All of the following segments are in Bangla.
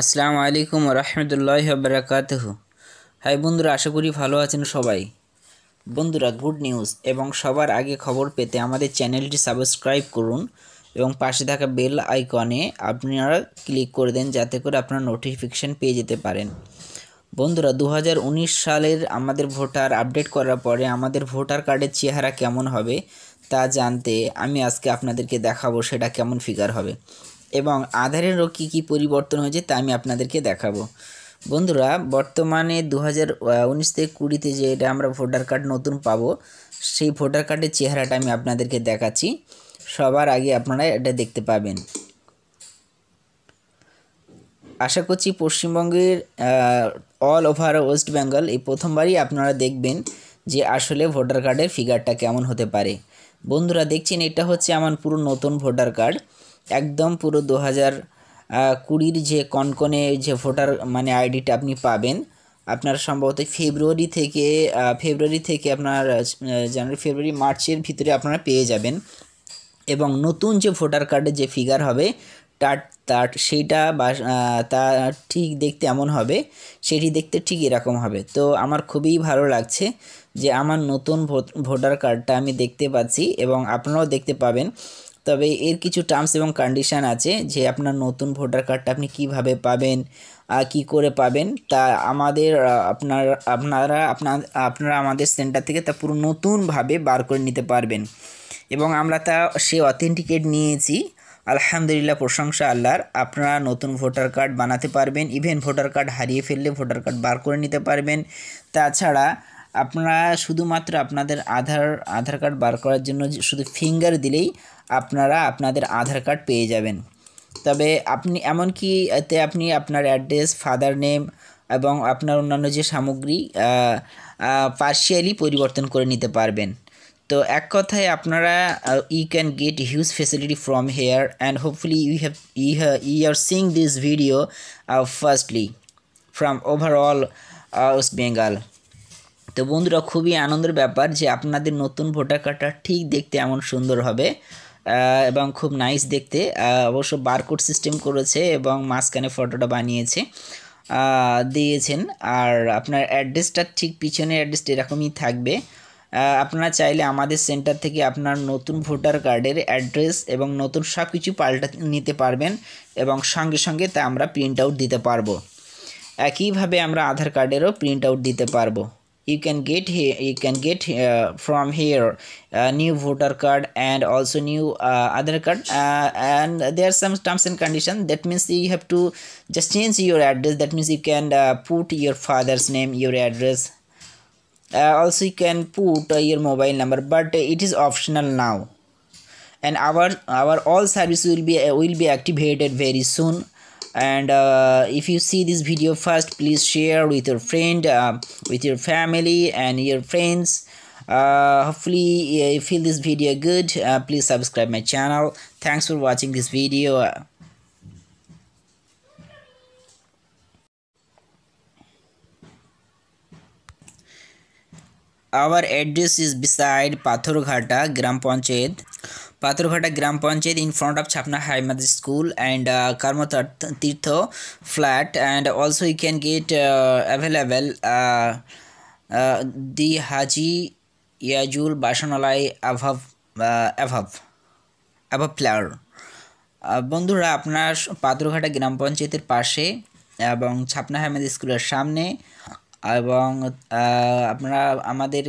আসসালামু আলাইকুম রহমতুল্লাহ বরাকাত হাই বন্ধুরা আশা করি ভালো আছেন সবাই বন্ধুরা গুড নিউজ এবং সবার আগে খবর পেতে আমাদের চ্যানেলটি সাবস্ক্রাইব করুন এবং পাশে থাকা বেল আইকনে আপনারা ক্লিক করে দেন যাতে করে আপনারা নোটিফিকেশান পেয়ে যেতে পারেন বন্ধুরা দু সালের আমাদের ভোটার আপডেট করার পরে আমাদের ভোটার কার্ডের চেহারা কেমন হবে তা জানতে আমি আজকে আপনাদেরকে দেখাবো সেটা কেমন ফিগার হবে এবং আধারেরও কী কী পরিবর্তন হয়েছে তা আমি আপনাদেরকে দেখাবো বন্ধুরা বর্তমানে দু হাজার উনিশ থেকে কুড়িতে যে এটা আমরা ভোটার কার্ড নতুন পাবো সেই ভোটার কার্ডের চেহারাটা আমি আপনাদেরকে দেখাচ্ছি সবার আগে আপনারা এটা দেখতে পাবেন আশা করছি পশ্চিমবঙ্গের অল ওভার ওয়েস্ট বেঙ্গল এই প্রথমবারই আপনারা দেখবেন যে আসলে ভোটার কার্ডের ফিগারটা কেমন হতে পারে বন্ধুরা দেখছেন এটা হচ্ছে আমার পুরো নতুন ভোটার কার্ড একদম পুরো দু হাজার কুড়ির যে কনকনে যে ভোটার মানে আইডিটা আপনি পাবেন আপনার সম্ভবত ফেব্রুয়ারি থেকে ফেব্রুয়ারি থেকে আপনার জানুয়ারি ফেব্রুয়ারি মার্চের ভিতরে আপনারা পেয়ে যাবেন এবং নতুন যে ভোটার কার্ডের যে ফিগার হবে তার তার সেইটা বা তা ঠিক দেখতে এমন হবে সেটি দেখতে ঠিক এরকম হবে তো আমার খুবই ভালো লাগছে যে আমার নতুন ভোটার কার্ডটা আমি দেখতে পাচ্ছি এবং আপনারাও দেখতে পাবেন তবে এর কিছু টার্মস এবং কন্ডিশান আছে যে আপনার নতুন ভোটার কার্ডটা আপনি কিভাবে পাবেন কি করে পাবেন তা আমাদের আপনার আপনারা আপনার আপনারা আমাদের সেন্টার থেকে তা পুরো নতুনভাবে বার করে নিতে পারবেন এবং আমরা তা সে অথেন্টিকেট নিয়েছি আলহামদুলিল্লাহ প্রশংসা আল্লাহর আপনারা নতুন ভোটার কার্ড বানাতে পারবেন ইভেন ভোটার কার্ড হারিয়ে ফেললে ভোটার কার্ড বার করে নিতে পারবেন তাছাড়া আপনারা শুধুমাত্র আপনাদের আধার আধার কার্ড বার করার জন্য শুধু ফিঙ্গার দিলেই আপনারা আপনাদের আধার কার্ড পেয়ে যাবেন তবে আপনি এমনকি এতে আপনি আপনার অ্যাড্রেস ফাদার নেম এবং আপনার অন্যান্য যে সামগ্রী পার্শিয়ালি পরিবর্তন করে নিতে পারবেন তো এক কথায় আপনারা you can get huge facility from here and hopefully you have you you are seeing this video firstly from overall West Bengal তো বন্ধুরা খুবই আনন্দের ব্যাপার যে আপনাদের নতুন ভোটার কার্ডটা ঠিক দেখতে এমন সুন্দর হবে এবং খুব নাইস দেখতে অবশ্য বারকোড সিস্টেম করেছে এবং মাঝখানে ফটোটা বানিয়েছে দিয়েছেন আর আপনার অ্যাড্রেসটা ঠিক পিছনের অ্যাড্রেসটা এরকমই থাকবে আপনারা চাইলে আমাদের সেন্টার থেকে আপনার নতুন ভোটার কার্ডের অ্যাড্রেস এবং নতুন সব কিছু পাল্টা নিতে পারবেন এবং সঙ্গে সঙ্গে তা আমরা প্রিন্ট আউট দিতে পারবো একইভাবে আমরা আধার কার্ডেরও প্রিন্ট আউট দিতে পারবো you can get here you can get uh, from here a uh, new voter card and also new uh, other card uh, and there are some terms and conditions that means you have to just change your address that means you can uh, put your father's name your address also you can put your mobile number but it is optional now and our our all service will be will be activated very soon and uh, if you see this video first please share with your friend uh, with your family and your friends uh, hopefully you feel this video good uh, please subscribe my channel thanks for watching this video our address is beside Pathurghata Gram Panchayat Patharghata gram panchayat in front of Chapna High Madras School and uh, Karma Tirtho flat and also you can get uh, available uh, uh, the Haji Yajul Bashanalai above uh, above above player বন্ধুরা আপনার পাথরঘাটা গ্রাম পঞ্চায়েতের পাশে এবং ছাপনা আহমেদ স্কুলের সামনে এবং আপনারা আমাদের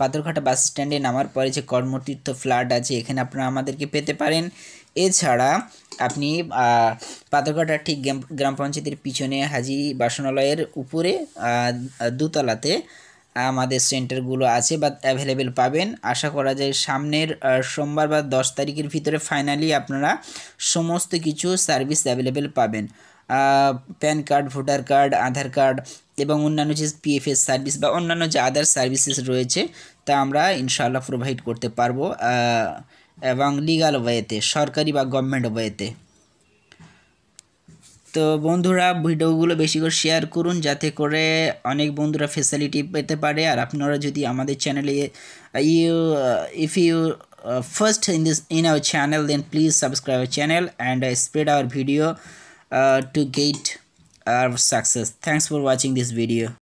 পাথরঘাটা বাস স্ট্যান্ডে নামার পরে যে কর্মতীর্থ ফ্ল্যাট আছে এখানে আপনারা আমাদেরকে পেতে পারেন এছাড়া আপনি পাথরঘাটা ঠিক গ্রাম পঞ্চায়েতের পিছনে হাজি বাসনালয়ের উপরে দুতলাতে আমাদের সেন্টারগুলো আছে বা অ্যাভেলেবেল পাবেন আশা করা যায় সামনের সোমবার বা দশ তারিখের ভিতরে ফাইনালি আপনারা সমস্ত কিছু সার্ভিস অ্যাভেলেবেল পাবেন PAN card voter card Aadhaar card এবং অন্যান্য যে পিএফএস সার্ভিস বা অন্যান্য যে আদার সার্ভিসেস রয়েছে তা আমরা ইনশাল্লাহ প্রোভাইড করতে পারবো এবং লিগাল ওয়েতে সরকারি বা গভর্নমেন্ট ওয়েতে তো বন্ধুরা ভিডিওগুলো বেশি করে শেয়ার করুন যাতে করে অনেক বন্ধুরা ফেসিলিটি পেতে পারে আর আপনারা যদি আমাদের চ্যানেলে you if you first in this in our channel then please subscribe our channel and spread our video uh, to get our success thanks for watching this video